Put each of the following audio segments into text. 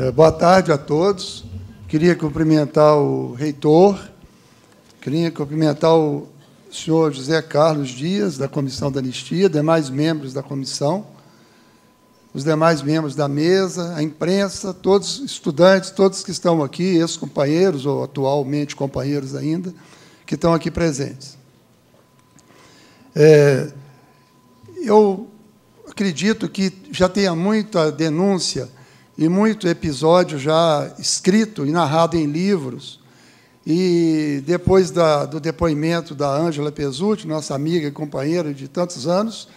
É, boa tarde a todos. Queria cumprimentar o reitor, queria cumprimentar o senhor José Carlos Dias, da Comissão da Anistia, demais membros da comissão, os demais membros da mesa, a imprensa, todos os estudantes, todos que estão aqui, ex-companheiros ou atualmente companheiros ainda, que estão aqui presentes. É, eu acredito que já tenha muita denúncia e muito episódio já escrito e narrado em livros. E depois da, do depoimento da Ângela Pesutti, nossa amiga e companheira de tantos anos,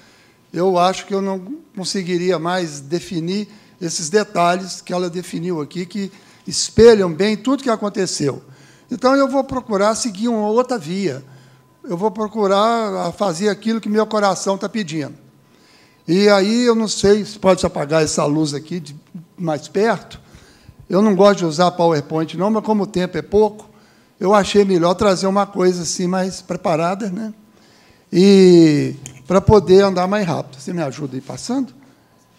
eu acho que eu não conseguiria mais definir esses detalhes que ela definiu aqui, que espelham bem tudo o que aconteceu. Então, eu vou procurar seguir uma outra via. Eu vou procurar fazer aquilo que meu coração está pedindo. E aí, eu não sei se pode apagar essa luz aqui, de, mais perto, eu não gosto de usar PowerPoint, não, mas como o tempo é pouco, eu achei melhor trazer uma coisa assim mais preparada, né? E para poder andar mais rápido. Você me ajuda aí passando?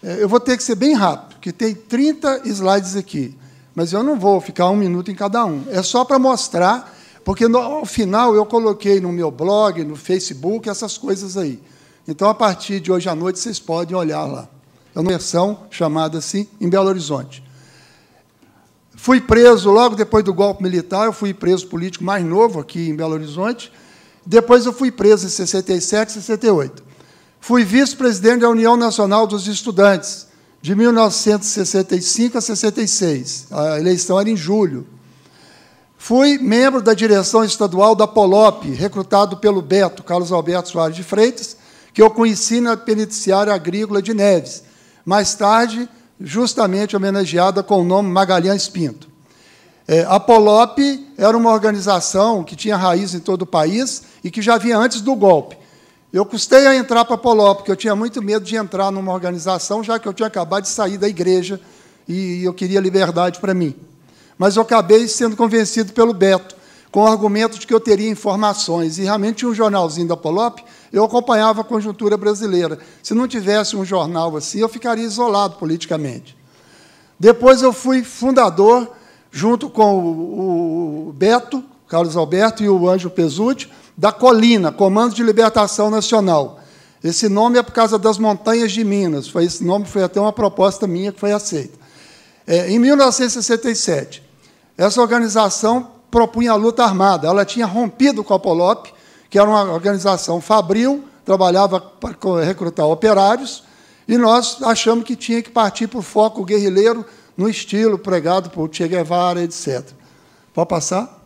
É, eu vou ter que ser bem rápido, porque tem 30 slides aqui, mas eu não vou ficar um minuto em cada um. É só para mostrar, porque no, ao final eu coloquei no meu blog, no Facebook, essas coisas aí. Então, a partir de hoje à noite, vocês podem olhar lá é uma versão chamada assim, em Belo Horizonte. Fui preso logo depois do golpe militar, eu fui preso político mais novo aqui em Belo Horizonte. Depois eu fui preso em 67, 68. Fui vice-presidente da União Nacional dos Estudantes, de 1965 a 66. A eleição era em julho. Fui membro da direção estadual da Polop, recrutado pelo Beto, Carlos Alberto Soares de Freitas, que eu conheci na penitenciária agrícola de Neves mais tarde, justamente homenageada com o nome Magalhães Pinto. É, a Polope era uma organização que tinha raiz em todo o país e que já vinha antes do golpe. Eu custei a entrar para a Polop, porque eu tinha muito medo de entrar numa organização, já que eu tinha acabado de sair da igreja e eu queria liberdade para mim. Mas eu acabei sendo convencido pelo Beto, com o argumento de que eu teria informações. E realmente tinha um jornalzinho da Polop eu acompanhava a conjuntura brasileira. Se não tivesse um jornal assim, eu ficaria isolado politicamente. Depois eu fui fundador, junto com o Beto, Carlos Alberto e o Anjo Pesutti, da Colina, Comando de Libertação Nacional. Esse nome é por causa das montanhas de Minas. Foi, esse nome foi até uma proposta minha que foi aceita. É, em 1967, essa organização propunha a luta armada. Ela tinha rompido com a Polope que era uma organização fabril, trabalhava para recrutar operários, e nós achamos que tinha que partir para o foco guerrilheiro no estilo pregado por Che Guevara, etc. Pode passar?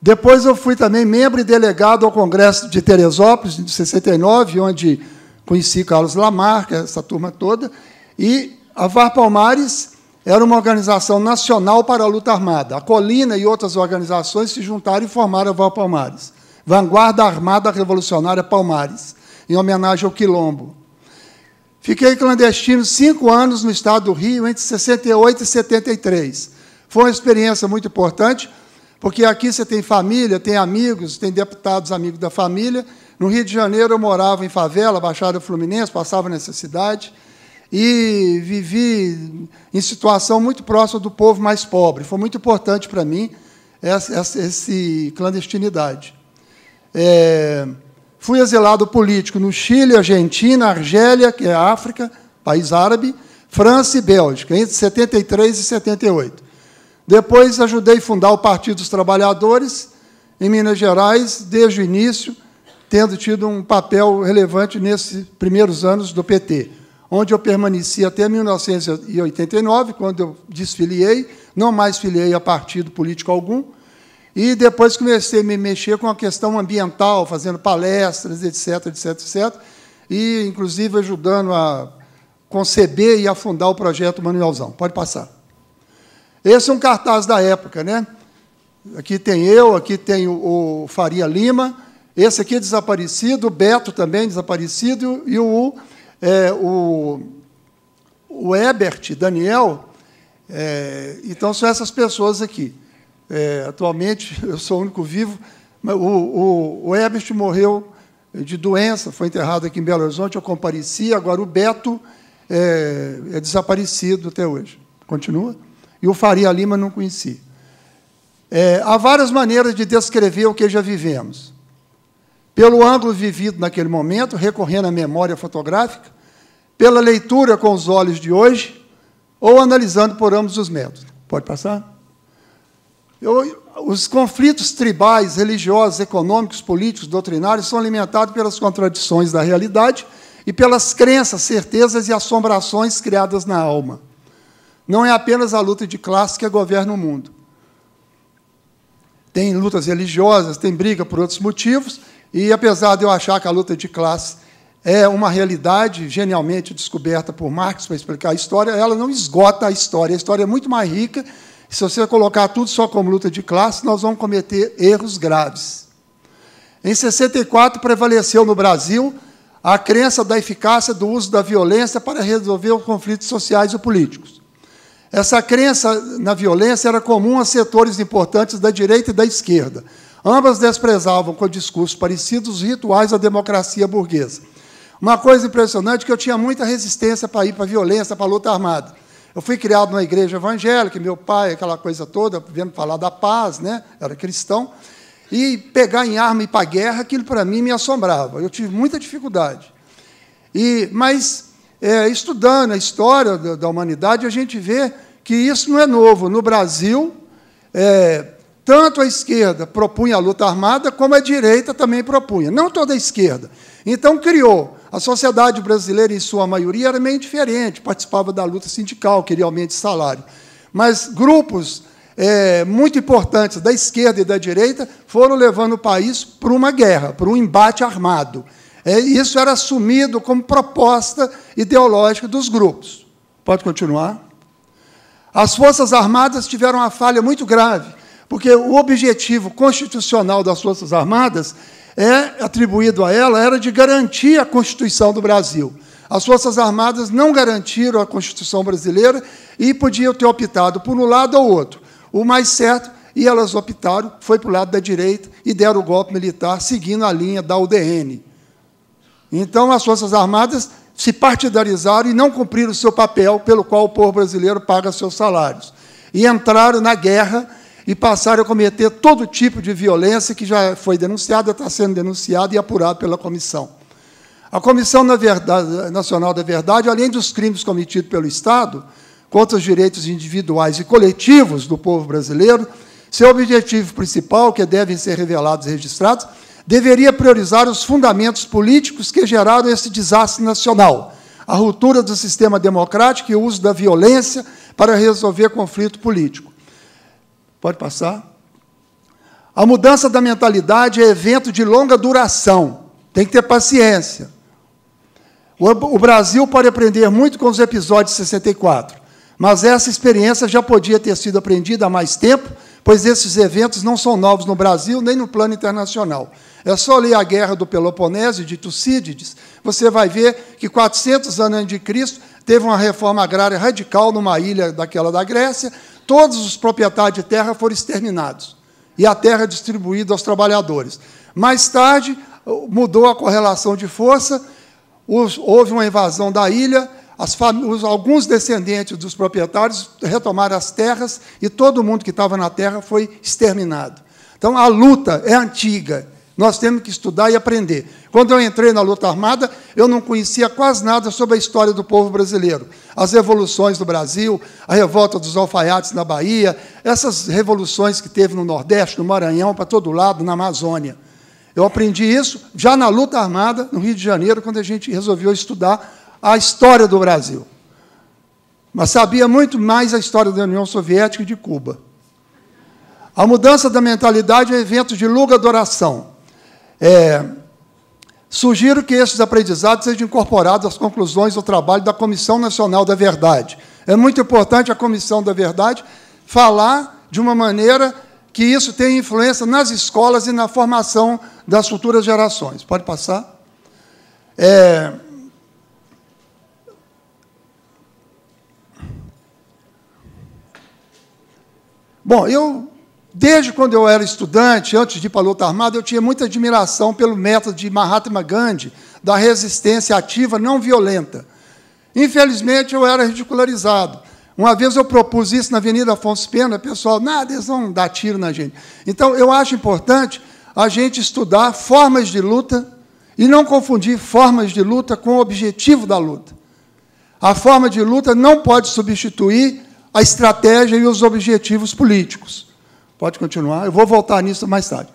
Depois eu fui também membro e delegado ao Congresso de Teresópolis, de 69, onde conheci Carlos Lamarca, essa turma toda, e a VAR Palmares era uma organização nacional para a luta armada. A Colina e outras organizações se juntaram e formaram a VAR Palmares. Vanguarda Armada Revolucionária Palmares, em homenagem ao Quilombo. Fiquei clandestino cinco anos no estado do Rio, entre 68 e 73. Foi uma experiência muito importante, porque aqui você tem família, tem amigos, tem deputados amigos da família. No Rio de Janeiro, eu morava em favela, Baixada Fluminense, passava necessidade, e vivi em situação muito próxima do povo mais pobre. Foi muito importante para mim essa, essa, essa clandestinidade. É, fui exilado político no Chile, Argentina, Argélia, que é África, país árabe, França e Bélgica, entre 73 e 78. Depois ajudei a fundar o Partido dos Trabalhadores em Minas Gerais, desde o início, tendo tido um papel relevante nesses primeiros anos do PT, onde eu permaneci até 1989, quando eu desfiliei, não mais filiei a partido político algum, e depois comecei a me mexer com a questão ambiental, fazendo palestras, etc, etc, etc. E, inclusive, ajudando a conceber e afundar o projeto Manuelzão. Pode passar. Esse é um cartaz da época, né? Aqui tem eu, aqui tem o, Faria Lima, esse aqui é desaparecido, o Beto também é desaparecido, e o, é, o, o Ebert, Daniel. É, então, são essas pessoas aqui. É, atualmente, eu sou o único vivo. O, o, o Ebert morreu de doença, foi enterrado aqui em Belo Horizonte, eu compareci. Agora, o Beto é, é desaparecido até hoje. Continua? E o Faria Lima não conheci. É, há várias maneiras de descrever o que já vivemos. Pelo ângulo vivido naquele momento, recorrendo à memória fotográfica, pela leitura com os olhos de hoje, ou analisando por ambos os métodos. Pode passar? Eu, os conflitos tribais, religiosos, econômicos, políticos, doutrinários são alimentados pelas contradições da realidade e pelas crenças, certezas e assombrações criadas na alma. Não é apenas a luta de classe que governa o mundo. Tem lutas religiosas, tem briga por outros motivos, e apesar de eu achar que a luta de classe é uma realidade genialmente descoberta por Marx para explicar a história, ela não esgota a história. A história é muito mais rica se você colocar tudo só como luta de classe, nós vamos cometer erros graves. Em 64 prevaleceu no Brasil a crença da eficácia do uso da violência para resolver os conflitos sociais ou políticos. Essa crença na violência era comum a setores importantes da direita e da esquerda. Ambas desprezavam, com discursos parecidos, os rituais da democracia burguesa. Uma coisa impressionante é que eu tinha muita resistência para ir para a violência, para a luta armada. Eu fui criado numa igreja evangélica, meu pai, aquela coisa toda, vendo falar da paz, né? Era cristão. E pegar em arma e ir para a guerra, aquilo para mim me assombrava. Eu tive muita dificuldade. E, mas, é, estudando a história da, da, humanidade, a gente vê que isso não é novo. No Brasil, é, tanto a esquerda propunha a luta armada, como a direita também propunha. Não toda a esquerda. Então, criou a sociedade brasileira, em sua maioria, era meio diferente, participava da luta sindical, queria aumento de salário. Mas grupos é, muito importantes da esquerda e da direita foram levando o país para uma guerra, para um embate armado. É, isso era assumido como proposta ideológica dos grupos. Pode continuar? As Forças Armadas tiveram uma falha muito grave, porque o objetivo constitucional das Forças Armadas é atribuído a ela era de garantir a Constituição do Brasil. As Forças Armadas não garantiram a Constituição brasileira e podiam ter optado por um lado ou outro. O mais certo, e elas optaram, foi para o lado da direita e deram o golpe militar, seguindo a linha da UDN. Então, as Forças Armadas se partidarizaram e não cumpriram o seu papel, pelo qual o povo brasileiro paga seus salários. E entraram na guerra e passaram a cometer todo tipo de violência que já foi denunciada, está sendo denunciada e apurada pela comissão. A Comissão Nacional da Verdade, além dos crimes cometidos pelo Estado contra os direitos individuais e coletivos do povo brasileiro, seu objetivo principal, que devem ser revelados e registrados, deveria priorizar os fundamentos políticos que geraram esse desastre nacional, a ruptura do sistema democrático e o uso da violência para resolver conflito político. Pode passar? A mudança da mentalidade é evento de longa duração. Tem que ter paciência. O Brasil pode aprender muito com os episódios de 64, mas essa experiência já podia ter sido aprendida há mais tempo, pois esses eventos não são novos no Brasil nem no plano internacional. É só ler a Guerra do Peloponésio, de Tucídides, você vai ver que 400 anos antes de Cristo teve uma reforma agrária radical numa ilha daquela da Grécia, todos os proprietários de terra foram exterminados e a terra é distribuída aos trabalhadores. Mais tarde, mudou a correlação de força, houve uma invasão da ilha, alguns descendentes dos proprietários retomaram as terras e todo mundo que estava na terra foi exterminado. Então, a luta é antiga, nós temos que estudar e aprender. Quando eu entrei na luta armada, eu não conhecia quase nada sobre a história do povo brasileiro. As revoluções do Brasil, a revolta dos alfaiates na Bahia, essas revoluções que teve no Nordeste, no Maranhão, para todo lado, na Amazônia. Eu aprendi isso já na luta armada, no Rio de Janeiro, quando a gente resolveu estudar a história do Brasil. Mas sabia muito mais a história da União Soviética e de Cuba. A mudança da mentalidade é um evento de longa duração. É, sugiro que esses aprendizados sejam incorporados às conclusões do trabalho da Comissão Nacional da Verdade. É muito importante a Comissão da Verdade falar de uma maneira que isso tenha influência nas escolas e na formação das futuras gerações. Pode passar? É, Bom, eu Desde quando eu era estudante, antes de ir para a luta armada, eu tinha muita admiração pelo método de Mahatma Gandhi, da resistência ativa não violenta. Infelizmente, eu era ridicularizado. Uma vez eu propus isso na Avenida Afonso Pena, pessoal, nada, eles vão dar tiro na gente. Então, eu acho importante a gente estudar formas de luta e não confundir formas de luta com o objetivo da luta. A forma de luta não pode substituir a estratégia e os objetivos políticos. Pode continuar, eu vou voltar nisso mais tarde.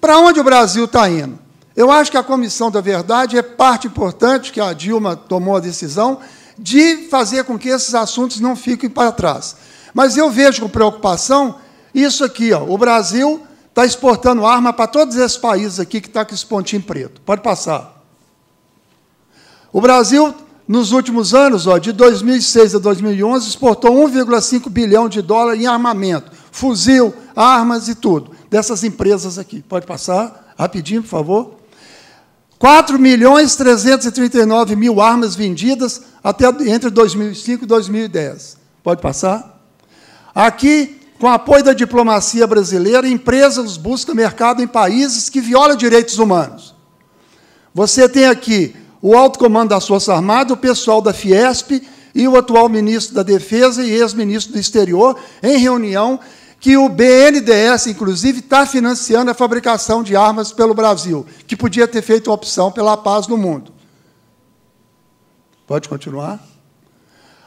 Para onde o Brasil está indo? Eu acho que a Comissão da Verdade é parte importante, que a Dilma tomou a decisão, de fazer com que esses assuntos não fiquem para trás. Mas eu vejo com preocupação isso aqui, ó, o Brasil está exportando arma para todos esses países aqui que está com esse pontinho preto. Pode passar. O Brasil, nos últimos anos, ó, de 2006 a 2011, exportou 1,5 bilhão de dólares em armamento fuzil, armas e tudo, dessas empresas aqui. Pode passar rapidinho, por favor. 4 milhões 339 mil armas vendidas até entre 2005 e 2010. Pode passar? Aqui, com apoio da diplomacia brasileira, empresas buscam mercado em países que violam direitos humanos. Você tem aqui o alto comando das Forças Armadas, o pessoal da Fiesp e o atual ministro da Defesa e ex-ministro do Exterior em reunião que o BNDES, inclusive, está financiando a fabricação de armas pelo Brasil, que podia ter feito opção pela paz no mundo. Pode continuar?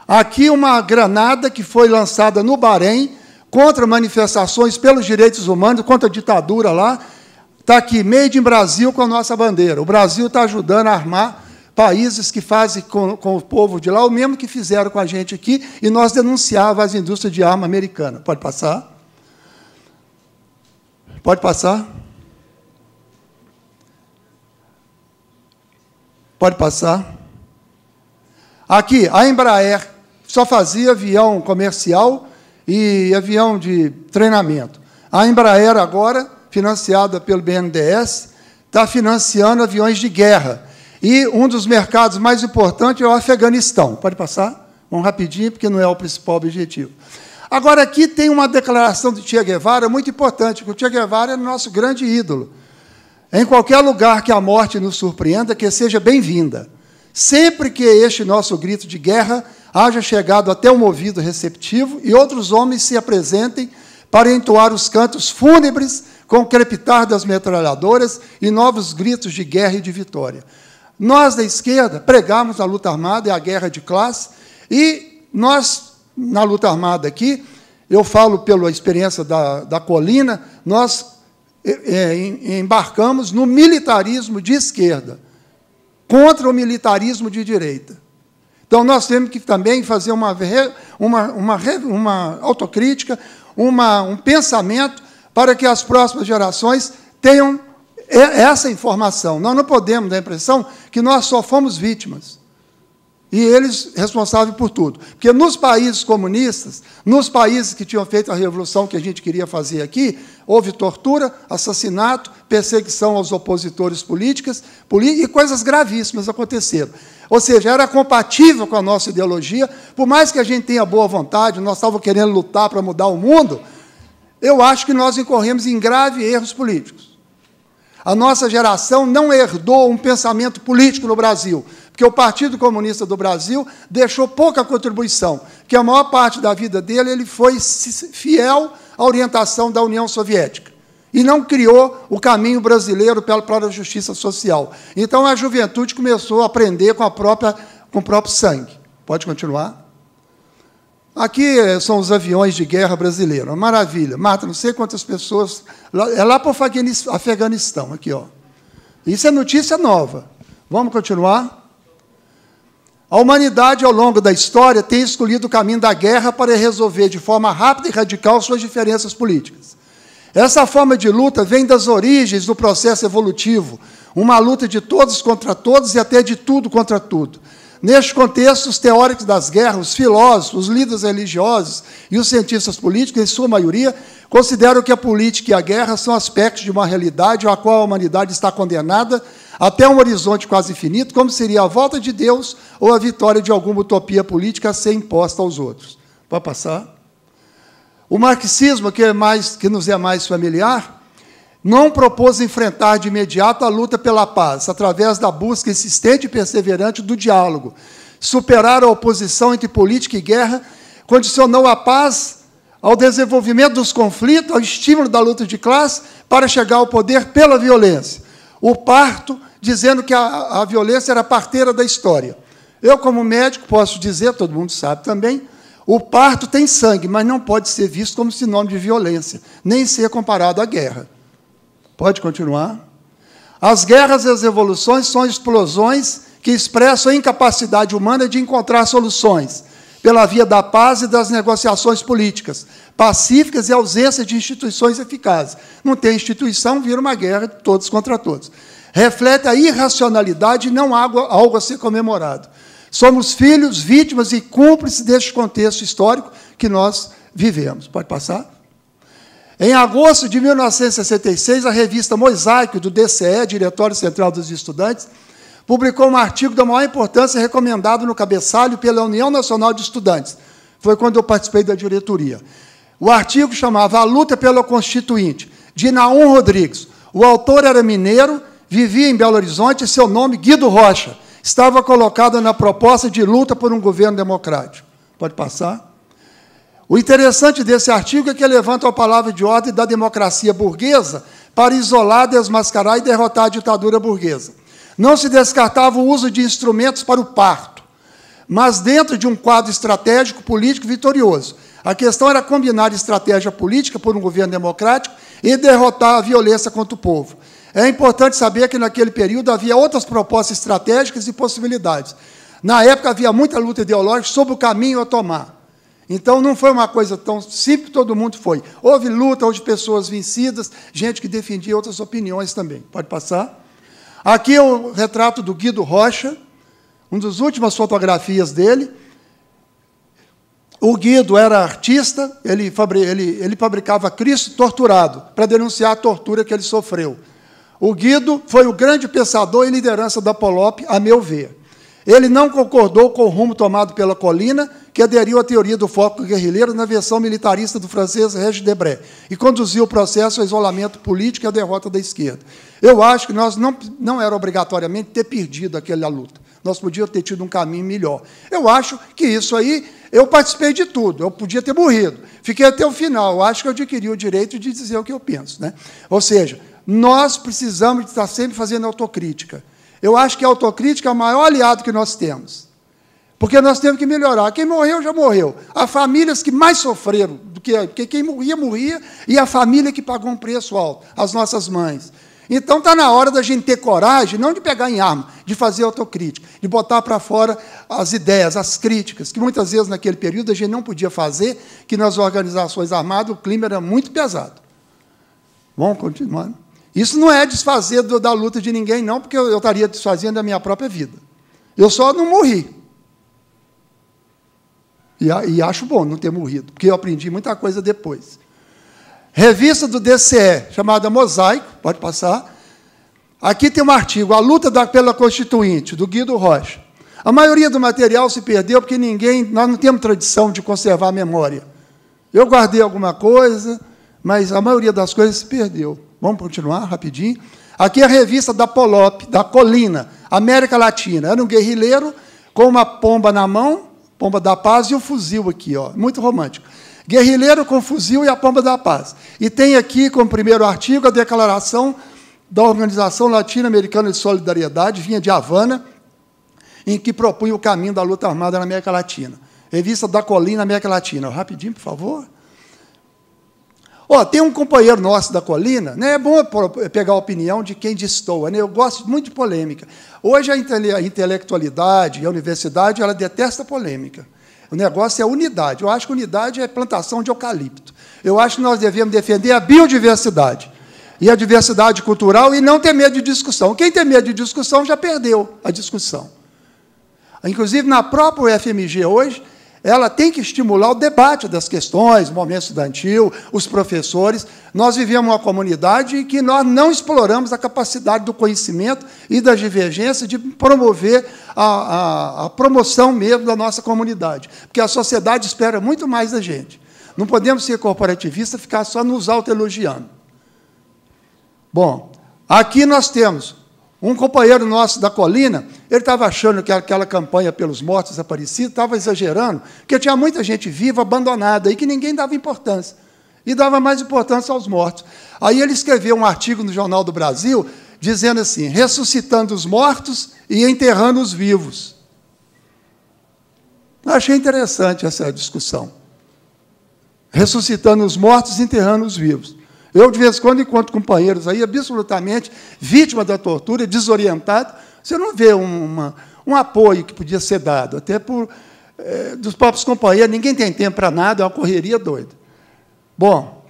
Aqui uma granada que foi lançada no Bahrein contra manifestações pelos direitos humanos, contra a ditadura lá. Está aqui, made in Brasil com a nossa bandeira. O Brasil está ajudando a armar países que fazem com, com, o povo de lá o mesmo que fizeram com a gente aqui, e nós denunciávamos as indústrias de arma americana. Pode passar? Pode passar? Pode passar? Aqui, a Embraer só fazia avião comercial e avião de treinamento. A Embraer agora, financiada pelo BNDES, está financiando aviões de guerra. E um dos mercados mais importantes é o Afeganistão. Pode passar? Vamos rapidinho, porque não é o principal objetivo. Agora, aqui tem uma declaração de Che Guevara muito importante, porque o Che Guevara é nosso grande ídolo. Em qualquer lugar que a morte nos surpreenda, que seja bem-vinda. Sempre que este nosso grito de guerra haja chegado até um ouvido receptivo e outros homens se apresentem para entoar os cantos fúnebres com o crepitar das metralhadoras e novos gritos de guerra e de vitória. Nós da esquerda pregamos a luta armada e a guerra de classe e nós na luta armada aqui, eu falo pela experiência da, da Colina, nós é, é embarcamos no militarismo de esquerda, contra o militarismo de direita. Então, nós temos que também fazer uma, uma, uma, uma autocrítica, uma, um pensamento para que as próximas gerações tenham é, essa informação. Nós não podemos dar a impressão que nós só fomos vítimas e eles responsáveis por tudo. Porque nos países comunistas, nos países que tinham feito a revolução que a gente queria fazer aqui, houve tortura, assassinato, perseguição aos opositores políticos e coisas gravíssimas aconteceram. Ou seja, era compatível com a nossa ideologia, por mais que a gente tenha boa vontade, nós estávamos querendo lutar para mudar o mundo, eu acho que nós incorremos em graves erros políticos. A nossa geração não herdou um pensamento político no Brasil porque o Partido Comunista do Brasil deixou pouca contribuição, que a maior parte da vida dele ele foi fiel à orientação da União Soviética e não criou o caminho brasileiro para a justiça social. Então a juventude começou a aprender com a própria com o próprio sangue. Pode continuar? Aqui eh, são os aviões de guerra brasileiros, uma maravilha. Mata não sei quantas pessoas. É lá para o Afeganistão, aqui, ó. Isso é notícia nova. Vamos continuar? A humanidade, ao longo da história, tem escolhido o caminho da guerra para resolver de forma rápida e radical suas diferenças políticas. Essa forma de luta vem das origens do processo evolutivo, uma luta de todos contra todos e até de tudo contra tudo. Neste contexto, os teóricos das guerras, os filósofos, os líderes religiosos e os cientistas políticos, em sua maioria, consideram que a política e a guerra são aspectos de uma realidade a qual a humanidade está condenada até um horizonte quase infinito, como seria a volta de Deus ou a vitória de alguma utopia política a ser imposta aos outros. Pode passar? O marxismo, que, é mais, que nos é mais familiar, não propôs enfrentar de imediato a luta pela paz, através da busca insistente e perseverante do diálogo. Superar a oposição entre política e guerra condicionou a paz ao desenvolvimento dos conflitos, ao estímulo da luta de classe, para chegar ao poder pela violência. O parto dizendo que a, a violência era parteira da história. Eu, como médico, posso dizer, todo mundo sabe também, o parto tem sangue, mas não pode ser visto como sinônimo de violência, nem ser comparado à guerra. Pode continuar? As guerras e as revoluções são explosões que expressam a incapacidade humana de encontrar soluções pela via da paz e das negociações políticas, pacíficas e ausência de instituições eficazes. Não tem instituição, vira uma guerra de todos contra todos reflete a irracionalidade e não algo, algo a ser comemorado. Somos filhos, vítimas e cúmplices deste contexto histórico que nós vivemos. Pode passar? Em agosto de 1966, a revista Mosaico, do DCE, Diretório Central dos Estudantes, publicou um artigo da maior importância recomendado no cabeçalho pela União Nacional de Estudantes. Foi quando eu participei da diretoria. O artigo chamava A Luta pela Constituinte, de Naum Rodrigues. O autor era mineiro Vivia em Belo Horizonte, seu nome, Guido Rocha, estava colocado na proposta de luta por um governo democrático. Pode passar? O interessante desse artigo é que levanta a palavra de ordem da democracia burguesa para isolar, desmascarar e derrotar a ditadura burguesa. Não se descartava o uso de instrumentos para o parto, mas dentro de um quadro estratégico político vitorioso. A questão era combinar estratégia política por um governo democrático e derrotar a violência contra o povo. É importante saber que naquele período havia outras propostas estratégicas e possibilidades. Na época havia muita luta ideológica sobre o caminho a tomar. Então não foi uma coisa tão simples, todo mundo foi. Houve luta, houve pessoas vencidas, gente que defendia outras opiniões também. Pode passar? Aqui é o retrato do Guido Rocha, uma das últimas fotografias dele. O Guido era artista, ele, fabricava Cristo torturado, para denunciar a tortura que ele sofreu. O Guido foi o grande pensador e liderança da Polop, a meu ver. Ele não concordou com o rumo tomado pela Colina, que aderiu à teoria do foco guerrilheiro na versão militarista do francês Regis Debray, e conduziu o processo ao isolamento político e à derrota da esquerda. Eu acho que nós não, não era obrigatoriamente ter perdido aquela luta. Nós podíamos ter tido um caminho melhor. Eu acho que isso aí, eu participei de tudo, eu podia ter morrido. Fiquei até o final, eu acho que eu adquiri o direito de dizer o que eu penso. Né? Ou seja, nós precisamos estar sempre fazendo autocrítica. Eu acho que a autocrítica é o maior aliado que nós temos. Porque nós temos que melhorar. Quem morreu, já morreu. Há famílias que mais sofreram do que porque quem morria, morria, e a família que pagou um preço alto, as nossas mães. Então está na hora da gente ter coragem, não de pegar em arma, de fazer autocrítica, de botar para fora as ideias, as críticas, que muitas vezes naquele período a gente não podia fazer, que nas organizações armadas o clima era muito pesado. Vamos continuando. Isso não é desfazer do, da luta de ninguém, não, porque eu, eu estaria desfazendo a minha própria vida. Eu só não morri. E, e, acho bom não ter morrido, porque eu aprendi muita coisa depois. Revista do DCE, chamada Mosaico, pode passar. Aqui tem um artigo, A Luta da, pela Constituinte, do Guido Rocha. A maioria do material se perdeu porque ninguém, nós não temos tradição de conservar a memória. Eu guardei alguma coisa, mas a maioria das coisas se perdeu. Vamos continuar rapidinho. Aqui é a revista da Polop, da Colina, América Latina. Era um guerrilheiro com uma pomba na mão, pomba da paz e um fuzil aqui, ó, muito romântico. Guerrilheiro com fuzil e a pomba da paz. E tem aqui como primeiro artigo a declaração da Organização Latino-Americana de Solidariedade, vinha de Havana, em que propunha o caminho da luta armada na América Latina. Revista da Colina América Latina. Rapidinho, por favor. Ó, tem um companheiro nosso da colina, né? É bom pegar a opinião de quem destoa, né? Eu gosto muito de polêmica. Hoje a intelectualidade e a universidade, ela detesta polêmica. O negócio é unidade. Eu acho que unidade é plantação de eucalipto. Eu acho que nós devemos defender a biodiversidade e a diversidade cultural e não ter medo de discussão. Quem tem medo de discussão já perdeu a discussão. Inclusive, na própria UFMG hoje, ela tem que estimular o debate das questões, o momento estudantil, os professores. Nós vivemos uma comunidade em que nós não exploramos a capacidade do conhecimento e da divergência de promover a, a, a promoção mesmo da nossa comunidade, porque a sociedade espera muito mais da gente. Não podemos ser corporativistas ficar só nos autoelogiando. Bom, aqui nós temos um companheiro nosso da colina, ele estava achando que aquela campanha pelos mortos desaparecidos estava exagerando, porque tinha muita gente viva, abandonada, e que ninguém dava importância. E dava mais importância aos mortos. Aí ele escreveu um artigo no Jornal do Brasil dizendo assim: ressuscitando os mortos e enterrando os vivos. Eu achei interessante essa discussão. Ressuscitando os mortos e enterrando os vivos. Eu, de vez em quando, encontro companheiros aí absolutamente vítima da tortura, desorientado. Você não vê uma, um apoio que podia ser dado, até por é, dos próprios companheiros. Ninguém tem tempo para nada, é uma correria doida. Bom,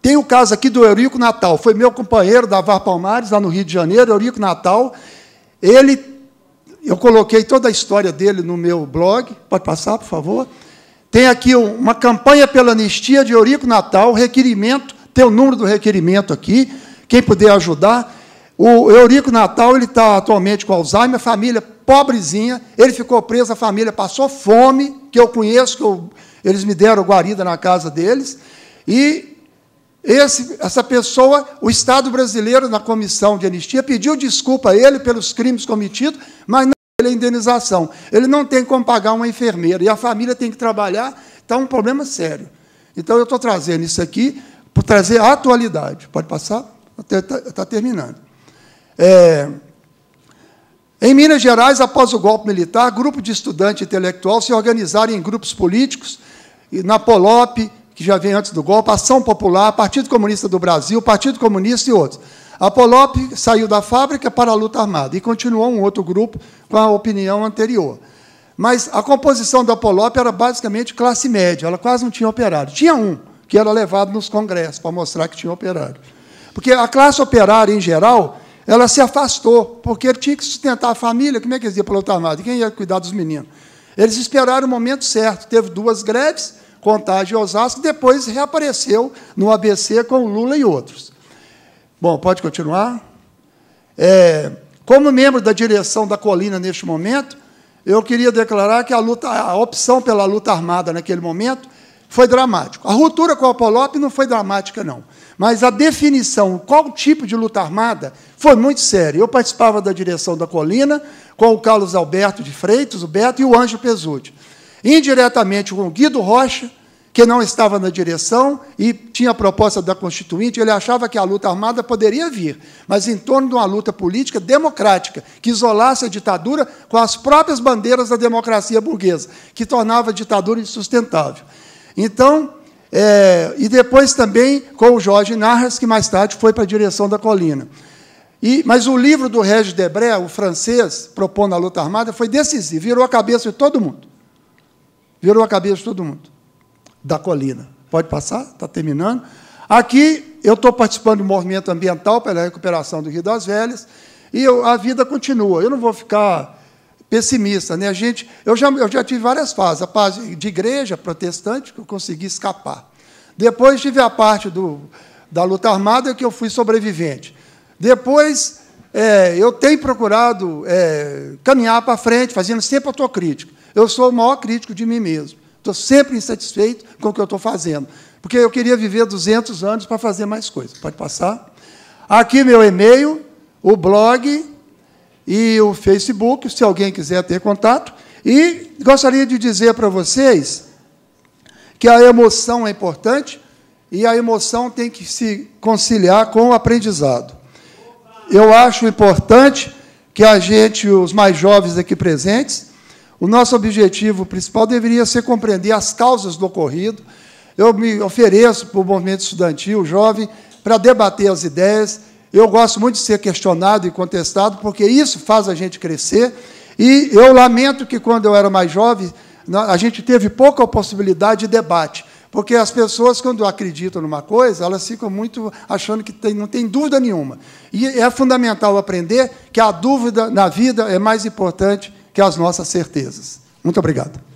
tem o caso aqui do Eurico Natal. Foi meu companheiro da VAR Palmares, lá no Rio de Janeiro, Eurico Natal. Ele, eu coloquei toda a história dele no meu blog. Pode passar, por favor. Tem aqui uma campanha pela anistia de Eurico Natal, requerimento tem o número do requerimento aqui. Quem puder ajudar. O Eurico Natal ele está atualmente com Alzheimer, família pobrezinha. Ele ficou preso, a família passou fome, que eu conheço, que eu, eles me deram guarida na casa deles. E esse, essa pessoa, o Estado brasileiro, na comissão de anistia, pediu desculpa a ele pelos crimes cometidos, mas não pela indenização. Ele não tem como pagar uma enfermeira e a família tem que trabalhar, está um problema sério. Então, eu estou trazendo isso aqui por trazer a atualidade. Pode passar? Está tá terminando. É, em Minas Gerais, após o golpe militar, grupo de estudante intelectual se organizaram em grupos políticos, na Polop, que já vem antes do golpe, Ação Popular, Partido Comunista do Brasil, Partido Comunista e outros. A Polop saiu da fábrica para a luta armada e continuou um outro grupo com a opinião anterior. Mas a composição da Polop era basicamente classe média, ela quase não tinha operário. Tinha um, que era levado nos congressos para mostrar que tinha operário. Porque a classe operária, em geral, ela se afastou, porque ele tinha que sustentar a família. Como é que eles iam para luta armada? Quem ia cuidar dos meninos? Eles esperaram o momento certo. Teve duas greves, Contagem e Osasco, depois reapareceu no ABC com o Lula e outros. Bom, pode continuar? É, como membro da direção da Colina neste momento, eu queria declarar que a, luta, a opção pela luta armada naquele momento foi dramático. A ruptura com o Apolop não foi dramática, não. Mas a definição, qual tipo de luta armada, foi muito séria. Eu participava da direção da Colina, com o Carlos Alberto de Freitas, o Beto, e o Anjo Pesuti. Indiretamente com o Guido Rocha, que não estava na direção e tinha a proposta da Constituinte, ele achava que a luta armada poderia vir, mas em torno de uma luta política democrática, que isolasse a ditadura com as próprias bandeiras da democracia burguesa, que tornava a ditadura insustentável. Então, é, e depois também com o Jorge Narras, que mais tarde foi para a direção da colina. E, mas o livro do Régis Debré, o francês, propondo a luta armada, foi decisivo, virou a cabeça de todo mundo. Virou a cabeça de todo mundo. Da colina. Pode passar? Está terminando. Aqui eu estou participando do movimento ambiental pela recuperação do Rio das Velhas, e eu, a vida continua. Eu não vou ficar pessimista, né? A gente, eu já, eu já tive várias fases, a fase de igreja protestante que eu consegui escapar. Depois tive a parte do, da luta armada que eu fui sobrevivente. Depois é, eu tenho procurado é, caminhar para frente, fazendo sempre autocrítica. Eu sou o maior crítico de mim mesmo. Estou sempre insatisfeito com o que eu estou fazendo, porque eu queria viver 200 anos para fazer mais coisas. Pode passar? Aqui meu e-mail, o blog, e o Facebook, se alguém quiser ter contato. E gostaria de dizer para vocês que a emoção é importante e a emoção tem que se conciliar com o aprendizado. Eu acho importante que a gente, os mais jovens aqui presentes, o nosso objetivo principal deveria ser compreender as causas do ocorrido. Eu me ofereço para o movimento estudantil jovem para debater as ideias, eu gosto muito de ser questionado e contestado, porque isso faz a gente crescer. E eu lamento que, quando eu era mais jovem, a gente teve pouca possibilidade de debate. Porque as pessoas, quando acreditam numa coisa, elas ficam muito achando que tem, não tem dúvida nenhuma. E é fundamental aprender que a dúvida na vida é mais importante que as nossas certezas. Muito obrigado.